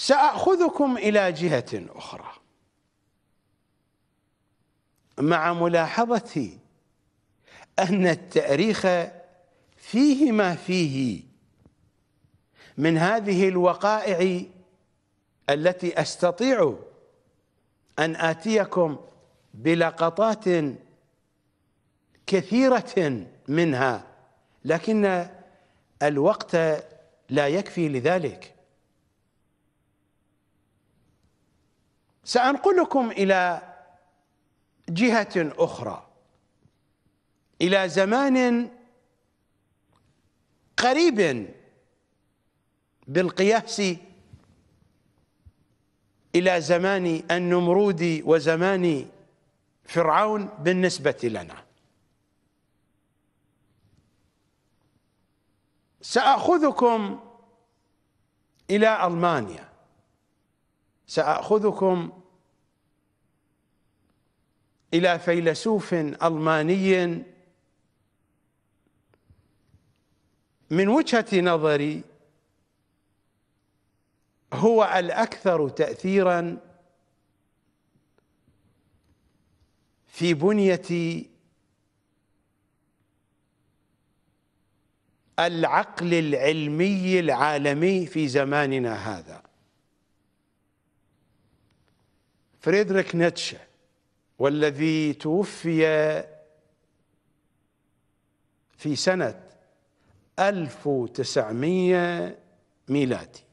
ساخذكم الى جهه اخرى مع ملاحظتي ان التاريخ فيه ما فيه من هذه الوقائع التي استطيع ان اتيكم بلقطات كثيره منها لكن الوقت لا يكفي لذلك سأنقلكم إلى جهة أخرى إلى زمان قريب بالقياس إلى زمان النمرود وزمان فرعون بالنسبة لنا سأخذكم إلى ألمانيا سأخذكم إلى فيلسوف ألماني من وجهة نظري هو الأكثر تأثيرا في بنية العقل العلمي العالمي في زماننا هذا فريدريك نيتشه والذي توفي في سنة 1900 ميلادي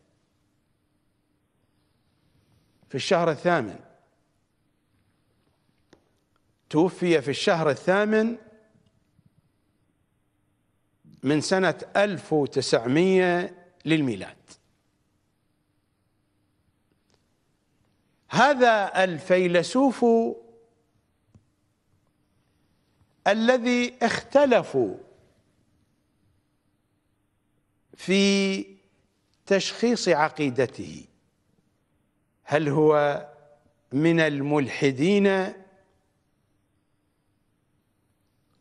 في الشهر الثامن توفي في الشهر الثامن من سنة 1900 للميلاد هذا الفيلسوف الذي اختلفوا في تشخيص عقيدته هل هو من الملحدين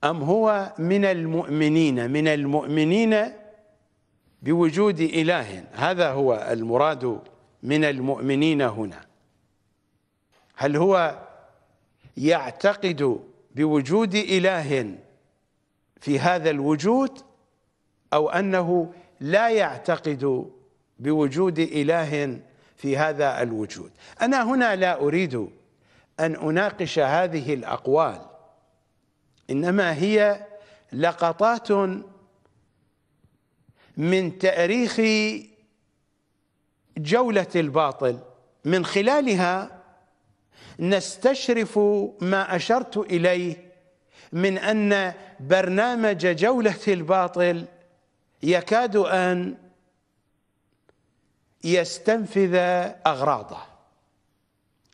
أم هو من المؤمنين من المؤمنين بوجود إله هذا هو المراد من المؤمنين هنا هل هو يعتقد بوجود إله في هذا الوجود أو أنه لا يعتقد بوجود إله في هذا الوجود أنا هنا لا أريد أن أناقش هذه الأقوال إنما هي لقطات من تاريخ جولة الباطل من خلالها نستشرف ما أشرت إليه من أن برنامج جولة الباطل يكاد أن يستنفذ أغراضه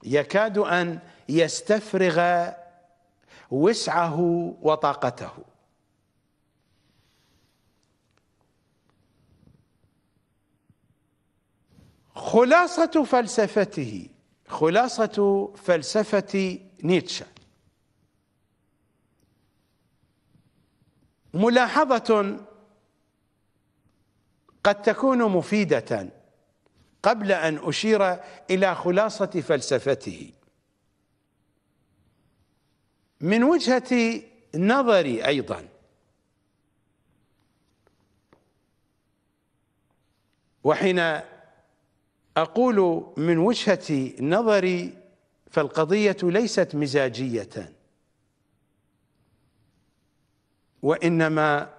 يكاد أن يستفرغ وسعه وطاقته خلاصة فلسفته خلاصة فلسفة نيتشه ملاحظة قد تكون مفيدة قبل أن أشير إلى خلاصة فلسفته من وجهة نظري أيضا وحين أقول من وجهة نظري فالقضية ليست مزاجية وإنما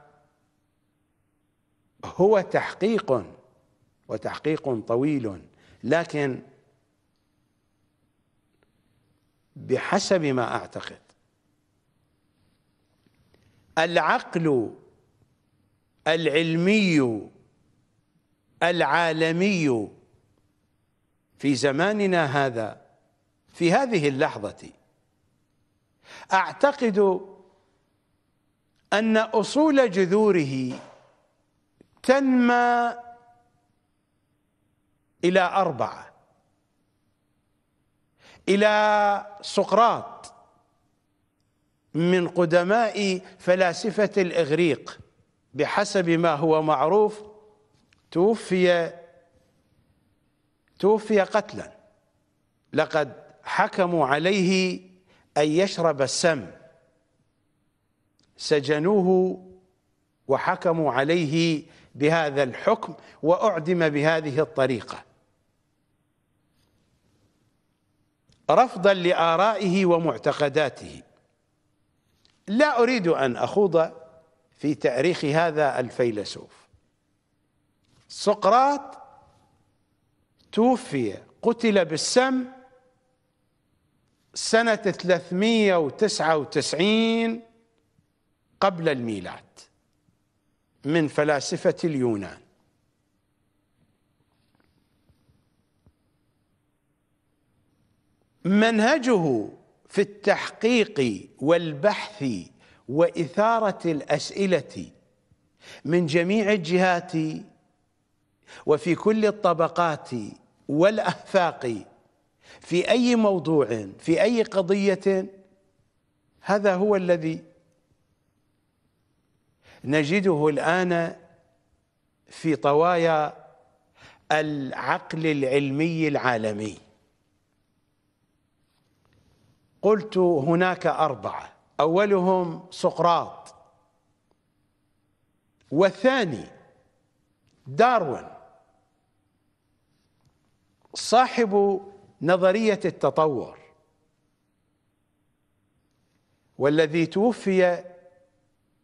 هو تحقيق وتحقيق طويل لكن بحسب ما أعتقد العقل العلمي العالمي في زماننا هذا في هذه اللحظة أعتقد أن أصول جذوره تنمى إلى أربعة إلى سقراط من قدماء فلاسفة الإغريق بحسب ما هو معروف توفي توفي قتلا لقد حكموا عليه أن يشرب السم سجنوه وحكموا عليه بهذا الحكم وأعدم بهذه الطريقة رفضا لآرائه ومعتقداته لا أريد أن أخوض في تأريخ هذا الفيلسوف سقراط توفي قتل بالسم سنة 399 قبل الميلاد من فلاسفة اليونان منهجه في التحقيق والبحث وإثارة الأسئلة من جميع الجهات وفي كل الطبقات والآفاقي في أي موضوع في أي قضية هذا هو الذي نجده الآن في طوايا العقل العلمي العالمي قلت هناك أربعة أولهم سقراط والثاني داروين صاحب نظريه التطور والذي توفي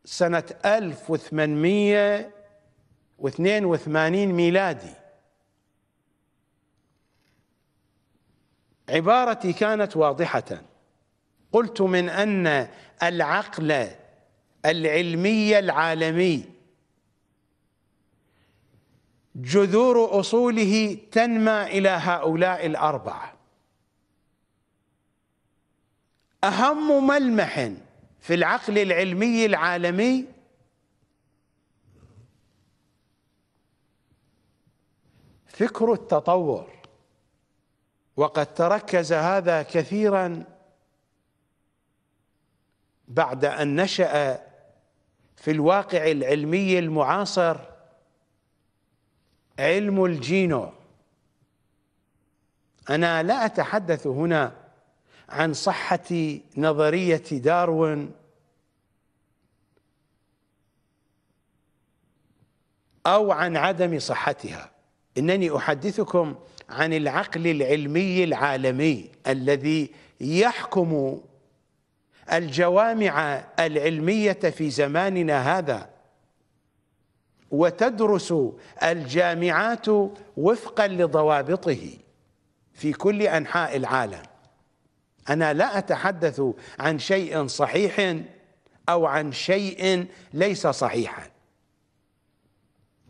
سنه 1882 ميلادي عبارتي كانت واضحه قلت من ان العقل العلمي العالمي جذور أصوله تنمى إلى هؤلاء الأربعة أهم ملمح في العقل العلمي العالمي فكر التطور وقد تركز هذا كثيرا بعد أن نشأ في الواقع العلمي المعاصر علم الجينو أنا لا أتحدث هنا عن صحة نظرية داروين أو عن عدم صحتها إنني أحدثكم عن العقل العلمي العالمي الذي يحكم الجوامع العلمية في زماننا هذا وتدرس الجامعات وفقا لضوابطه في كل انحاء العالم انا لا اتحدث عن شيء صحيح او عن شيء ليس صحيحا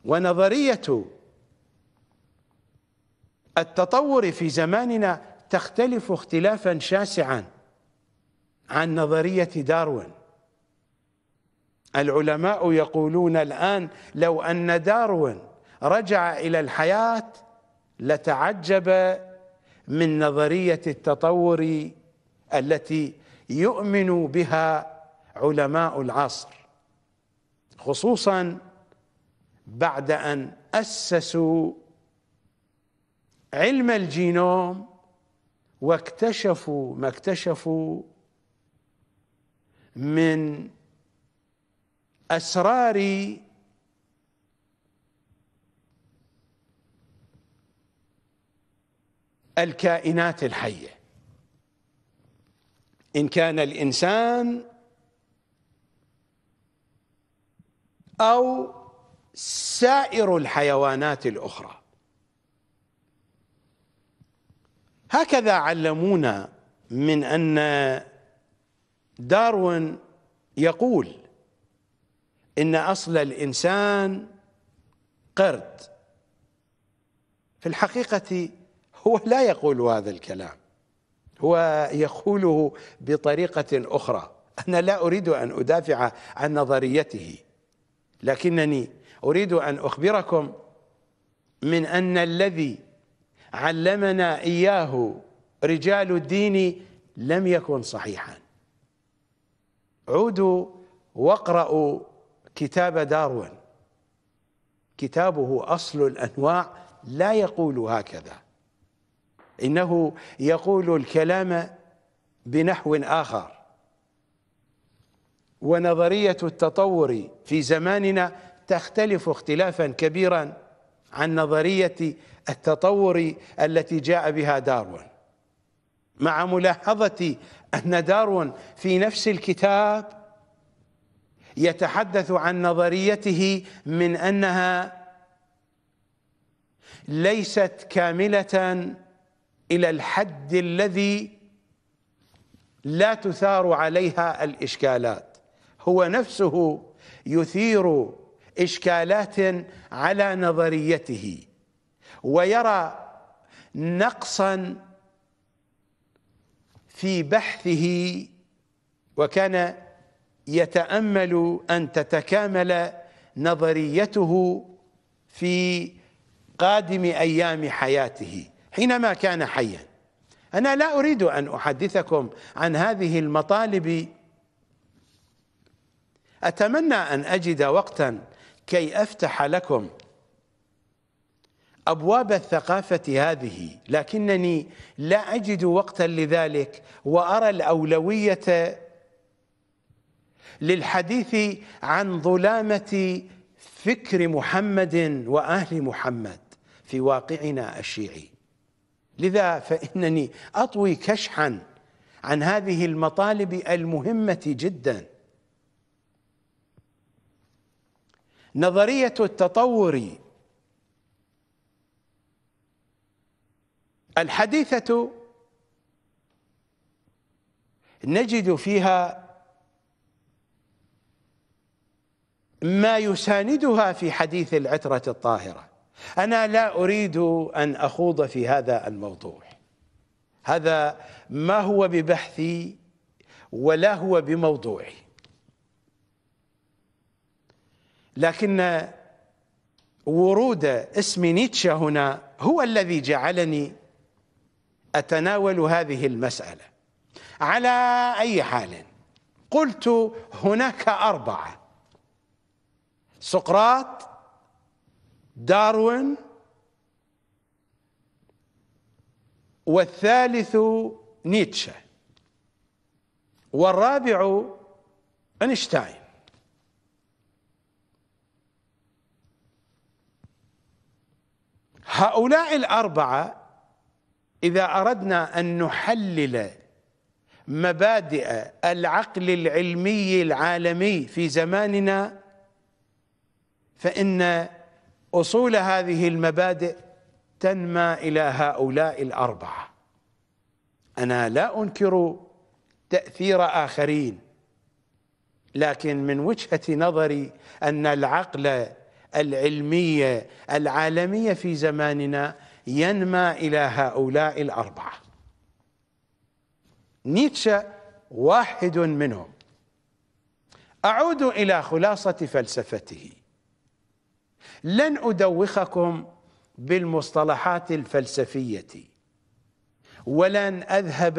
ونظريه التطور في زماننا تختلف اختلافا شاسعا عن نظريه داروين العلماء يقولون الآن لو أن داروين رجع إلى الحياة لتعجب من نظرية التطور التي يؤمن بها علماء العصر خصوصا بعد أن أسسوا علم الجينوم واكتشفوا ما اكتشفوا من اسرار الكائنات الحيه ان كان الانسان او سائر الحيوانات الاخرى هكذا علمونا من ان داروين يقول إن أصل الإنسان قرد في الحقيقة هو لا يقول هذا الكلام هو يقوله بطريقة أخرى أنا لا أريد أن أدافع عن نظريته لكنني أريد أن أخبركم من أن الذي علمنا إياه رجال الدين لم يكن صحيحا عودوا واقرأوا كتاب داروين كتابه أصل الأنواع لا يقول هكذا إنه يقول الكلام بنحو آخر ونظرية التطور في زماننا تختلف اختلافا كبيرا عن نظرية التطور التي جاء بها داروين مع ملاحظة أن داروين في نفس الكتاب يتحدث عن نظريته من انها ليست كامله الى الحد الذي لا تثار عليها الاشكالات هو نفسه يثير اشكالات على نظريته ويرى نقصا في بحثه وكان يتامل ان تتكامل نظريته في قادم ايام حياته حينما كان حيا انا لا اريد ان احدثكم عن هذه المطالب اتمنى ان اجد وقتا كي افتح لكم ابواب الثقافه هذه لكنني لا اجد وقتا لذلك وارى الاولويه للحديث عن ظلامة فكر محمد وأهل محمد في واقعنا الشيعي لذا فإنني أطوي كشحا عن هذه المطالب المهمة جدا نظرية التطور الحديثة نجد فيها ما يساندها في حديث العترة الطاهرة أنا لا أريد أن أخوض في هذا الموضوع هذا ما هو ببحثي ولا هو بموضوعي لكن ورود اسم نيتشا هنا هو الذي جعلني أتناول هذه المسألة على أي حال قلت هناك أربعة سقراط داروين والثالث نيتشه والرابع اينشتاين هؤلاء الاربعه اذا اردنا ان نحلل مبادئ العقل العلمي العالمي في زماننا فإن أصول هذه المبادئ تنمى إلى هؤلاء الأربعة أنا لا أنكر تأثير آخرين لكن من وجهة نظري أن العقل العلمية العالمية في زماننا ينمى إلى هؤلاء الأربعة نيتشه واحد منهم أعود إلى خلاصة فلسفته لن أدوخكم بالمصطلحات الفلسفية ولن أذهب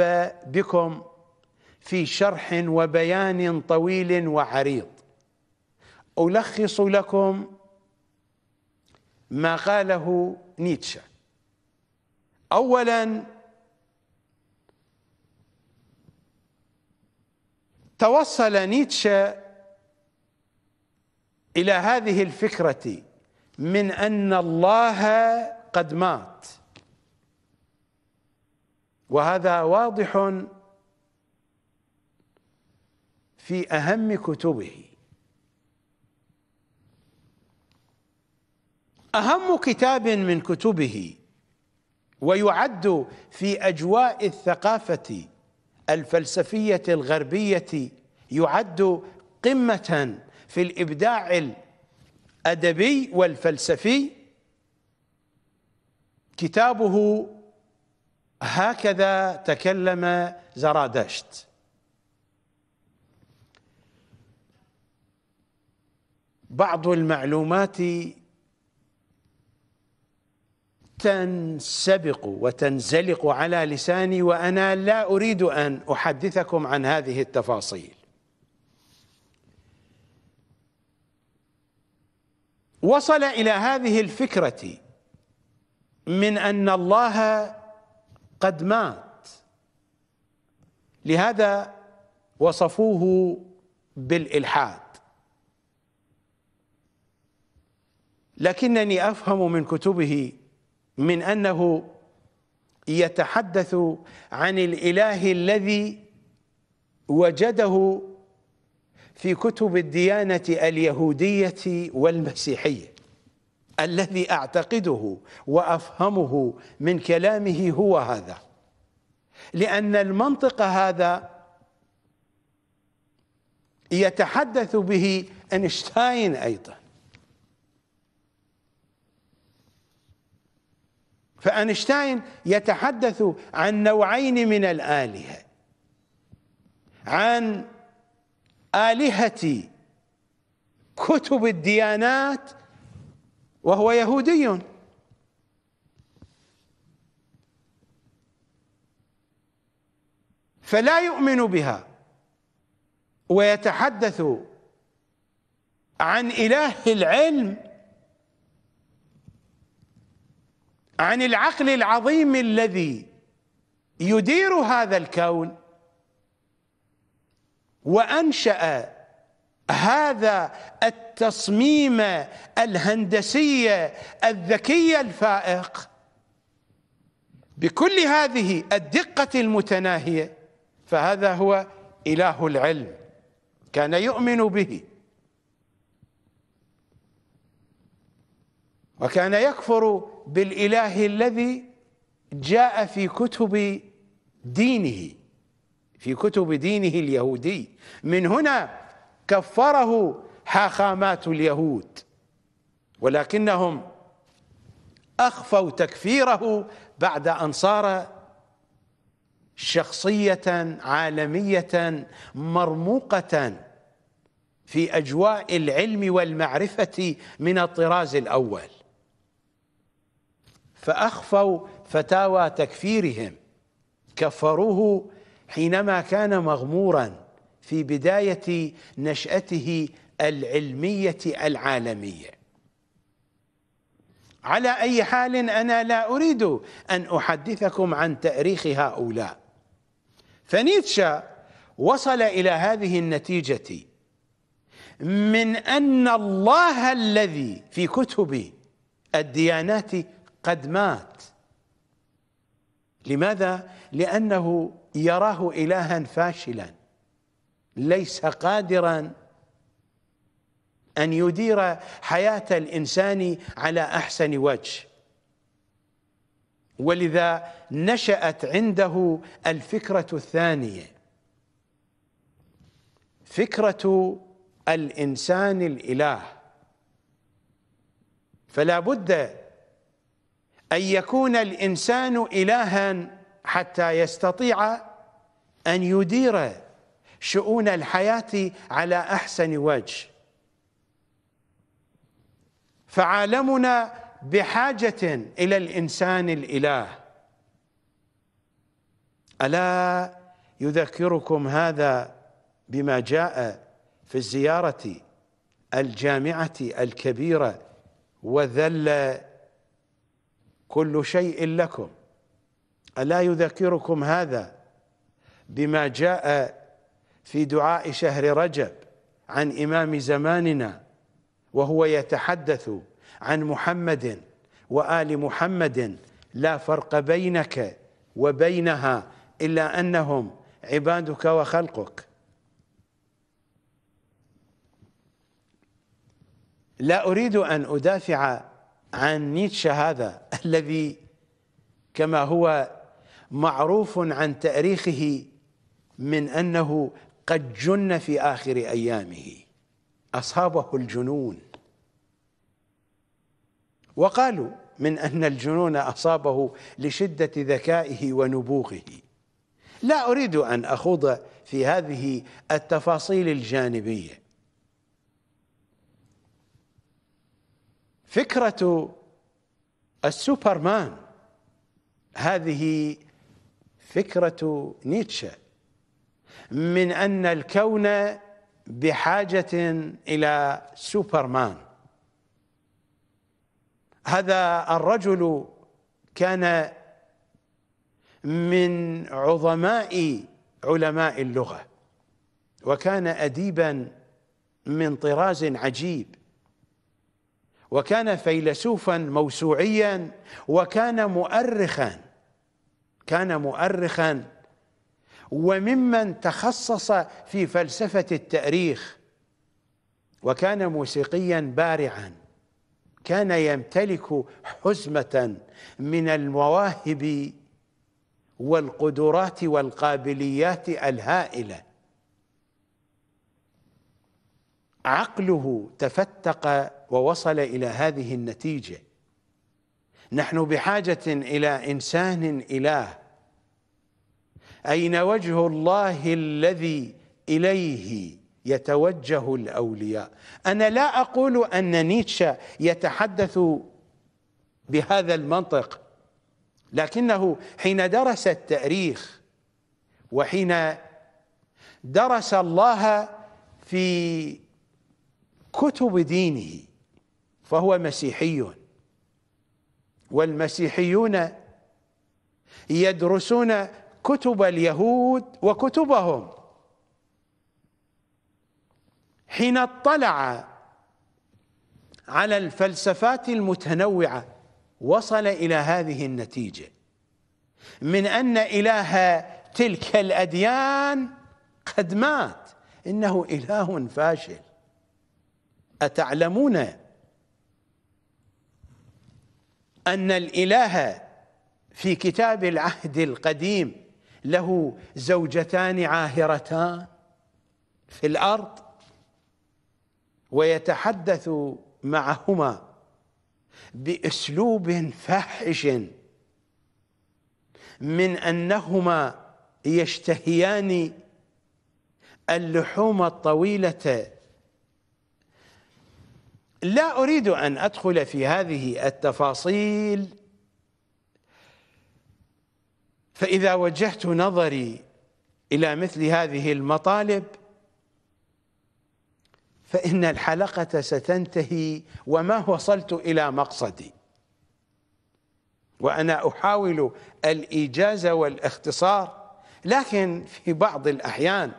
بكم في شرح وبيان طويل وعريض ألخص لكم ما قاله نيتشه أولا توصل نيتشه إلى هذه الفكرة من أن الله قد مات وهذا واضح في أهم كتبه أهم كتاب من كتبه ويعد في أجواء الثقافة الفلسفية الغربية يعد قمة في الإبداع الأدبي والفلسفي كتابه هكذا تكلم زرادشت بعض المعلومات تنسبق وتنزلق على لساني وأنا لا أريد أن أحدثكم عن هذه التفاصيل وصل الى هذه الفكره من ان الله قد مات لهذا وصفوه بالالحاد لكنني افهم من كتبه من انه يتحدث عن الاله الذي وجده في كتب الديانة اليهودية والمسيحية الذي أعتقده وأفهمه من كلامه هو هذا لأن المنطق هذا يتحدث به أينشتاين أيضا فأينشتاين يتحدث عن نوعين من الآلهة عن آلهة كتب الديانات وهو يهودي فلا يؤمن بها ويتحدث عن إله العلم عن العقل العظيم الذي يدير هذا الكون وأنشأ هذا التصميم الهندسي الذكي الفائق بكل هذه الدقة المتناهية فهذا هو إله العلم كان يؤمن به وكان يكفر بالإله الذي جاء في كتب دينه في كتب دينه اليهودي من هنا كفره حاخامات اليهود ولكنهم أخفوا تكفيره بعد أن صار شخصية عالمية مرموقة في أجواء العلم والمعرفة من الطراز الأول فأخفوا فتاوى تكفيرهم كفروه حينما كان مغمورا في بدايه نشاته العلميه العالميه على اي حال انا لا اريد ان احدثكم عن تاريخ هؤلاء فنيتشا وصل الى هذه النتيجه من ان الله الذي في كتب الديانات قد مات لماذا؟ لأنه يراه إلها فاشلا ليس قادرا أن يدير حياة الإنسان على أحسن وجه ولذا نشأت عنده الفكرة الثانية فكرة الإنسان الإله فلا بد أن يكون الإنسان إلها حتى يستطيع أن يدير شؤون الحياة على أحسن وجه فعالمنا بحاجة إلى الإنسان الإله ألا يذكركم هذا بما جاء في الزيارة الجامعة الكبيرة وذل كل شيء لكم ألا يذكركم هذا بما جاء في دعاء شهر رجب عن إمام زماننا وهو يتحدث عن محمد وآل محمد لا فرق بينك وبينها إلا أنهم عبادك وخلقك لا أريد أن أدافع عن نيتشه هذا الذي كما هو معروف عن تاريخه من انه قد جن في اخر ايامه اصابه الجنون وقالوا من ان الجنون اصابه لشده ذكائه ونبوغه لا اريد ان اخوض في هذه التفاصيل الجانبيه فكرة السوبرمان هذه فكرة نيتشه من أن الكون بحاجة إلى سوبرمان هذا الرجل كان من عظماء علماء اللغة وكان أديبا من طراز عجيب وكان فيلسوفا موسوعيا وكان مؤرخا كان مؤرخا وممن تخصص في فلسفة التأريخ وكان موسيقيا بارعا كان يمتلك حزمة من المواهب والقدرات والقابليات الهائلة عقله تفتق ووصل إلى هذه النتيجة نحن بحاجة إلى إنسان إله أين وجه الله الذي إليه يتوجه الأولياء أنا لا أقول أن نيتشه يتحدث بهذا المنطق لكنه حين درس التاريخ وحين درس الله في كتب دينه فهو مسيحي والمسيحيون يدرسون كتب اليهود وكتبهم حين اطلع على الفلسفات المتنوعه وصل الى هذه النتيجه من ان اله تلك الاديان قد مات انه اله فاشل اتعلمون أن الإله في كتاب العهد القديم له زوجتان عاهرتان في الأرض ويتحدث معهما بأسلوب فاحش من أنهما يشتهيان اللحوم الطويلة لا أريد أن أدخل في هذه التفاصيل فإذا وجهت نظري إلى مثل هذه المطالب فإن الحلقة ستنتهي وما وصلت إلى مقصدي وأنا أحاول الإيجاز والاختصار لكن في بعض الأحيان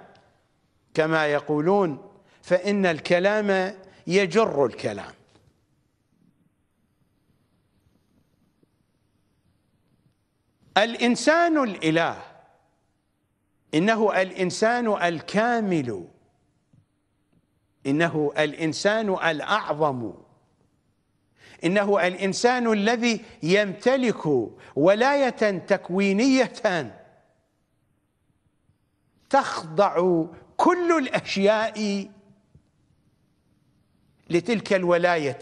كما يقولون فإن الكلام يجر الكلام الإنسان الإله إنه الإنسان الكامل إنه الإنسان الأعظم إنه الإنسان الذي يمتلك ولاية تكوينية تخضع كل الأشياء لتلك الولايه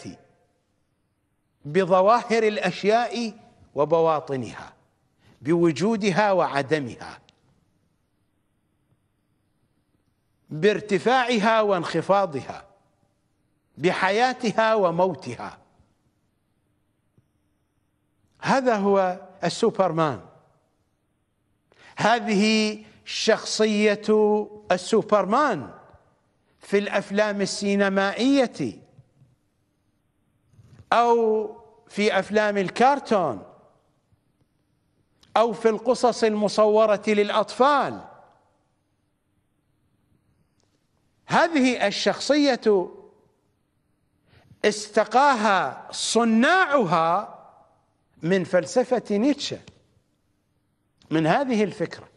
بظواهر الاشياء وبواطنها بوجودها وعدمها بارتفاعها وانخفاضها بحياتها وموتها هذا هو السوبرمان هذه شخصيه السوبرمان في الافلام السينمائيه او في افلام الكرتون او في القصص المصوره للاطفال هذه الشخصيه استقاها صناعها من فلسفه نيتشه من هذه الفكره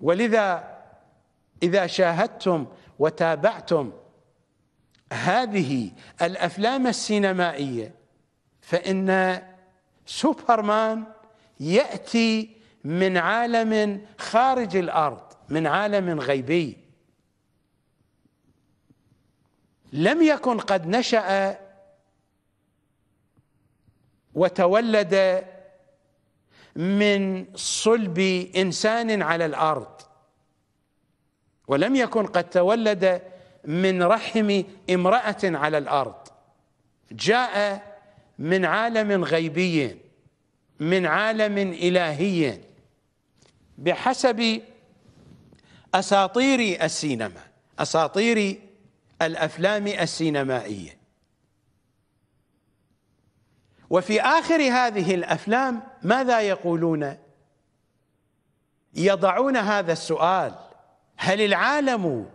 ولذا اذا شاهدتم وتابعتم هذه الافلام السينمائيه فان سوبرمان ياتي من عالم خارج الارض من عالم غيبي لم يكن قد نشا وتولد من صلب انسان على الارض ولم يكن قد تولد من رحم امرأة على الأرض جاء من عالم غيبي من عالم إلهي بحسب أساطير السينما أساطير الأفلام السينمائية وفي آخر هذه الأفلام ماذا يقولون يضعون هذا السؤال هل العالم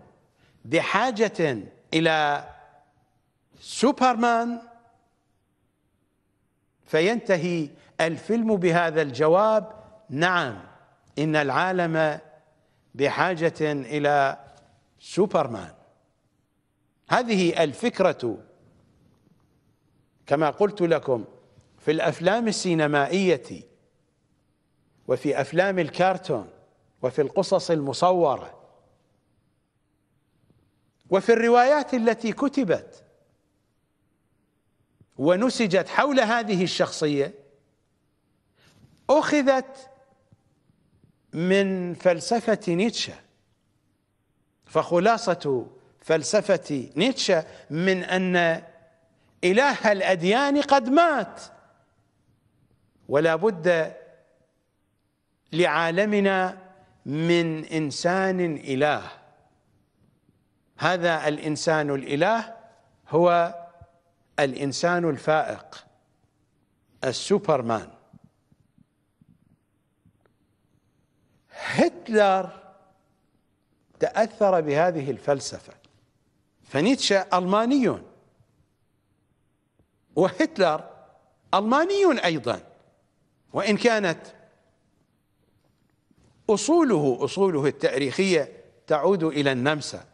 بحاجة إلى سوبرمان فينتهي الفيلم بهذا الجواب نعم إن العالم بحاجة إلى سوبرمان هذه الفكرة كما قلت لكم في الأفلام السينمائية وفي أفلام الكارتون وفي القصص المصورة وفي الروايات التي كتبت ونسجت حول هذه الشخصيه اخذت من فلسفه نيتشه فخلاصه فلسفه نيتشه من ان اله الاديان قد مات ولا بد لعالمنا من انسان اله هذا الانسان الاله هو الانسان الفائق السوبرمان هتلر تاثر بهذه الفلسفه فنيتشه الماني وهتلر الماني ايضا وان كانت اصوله اصوله التاريخيه تعود الى النمسا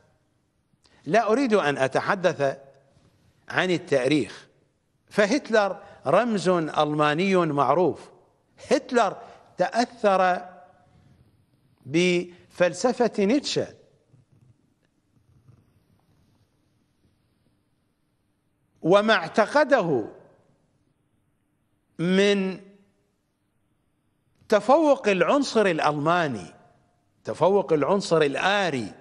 لا أريد أن أتحدث عن التاريخ فهتلر رمز ألماني معروف هتلر تأثر بفلسفة نيتشه وما اعتقده من تفوق العنصر الألماني تفوق العنصر الآري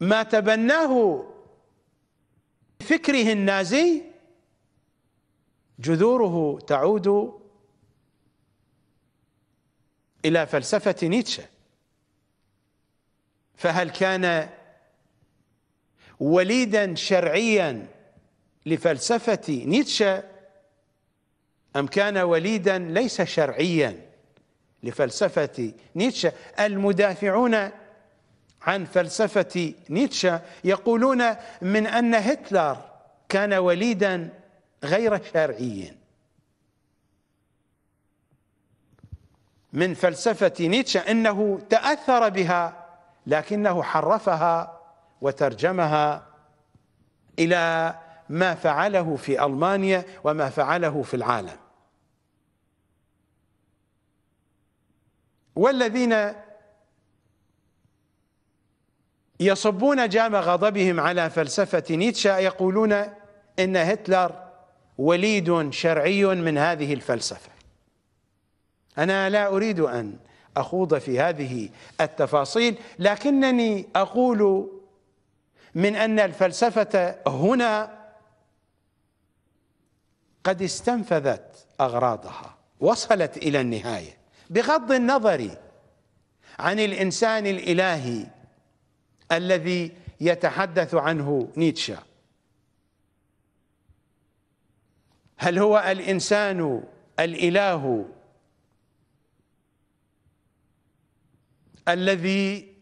ما تبناه فكره النازي جذوره تعود الى فلسفه نيتشه فهل كان وليدا شرعيا لفلسفه نيتشه ام كان وليدا ليس شرعيا لفلسفه نيتشه المدافعون عن فلسفة نيتشه يقولون من أن هتلر كان وليدا غير شرعي من فلسفة نيتشه أنه تأثر بها لكنه حرفها وترجمها إلى ما فعله في ألمانيا وما فعله في العالم والذين يصبون جام غضبهم على فلسفة نيتشا يقولون إن هتلر وليد شرعي من هذه الفلسفة أنا لا أريد أن أخوض في هذه التفاصيل لكنني أقول من أن الفلسفة هنا قد استنفذت أغراضها وصلت إلى النهاية بغض النظر عن الإنسان الإلهي الذي يتحدث عنه نيتشه هل هو الانسان الاله الذي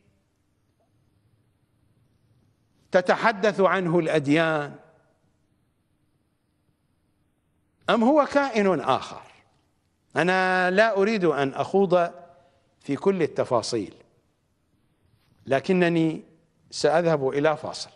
تتحدث عنه الاديان ام هو كائن اخر انا لا اريد ان اخوض في كل التفاصيل لكنني سأذهب إلى فاصل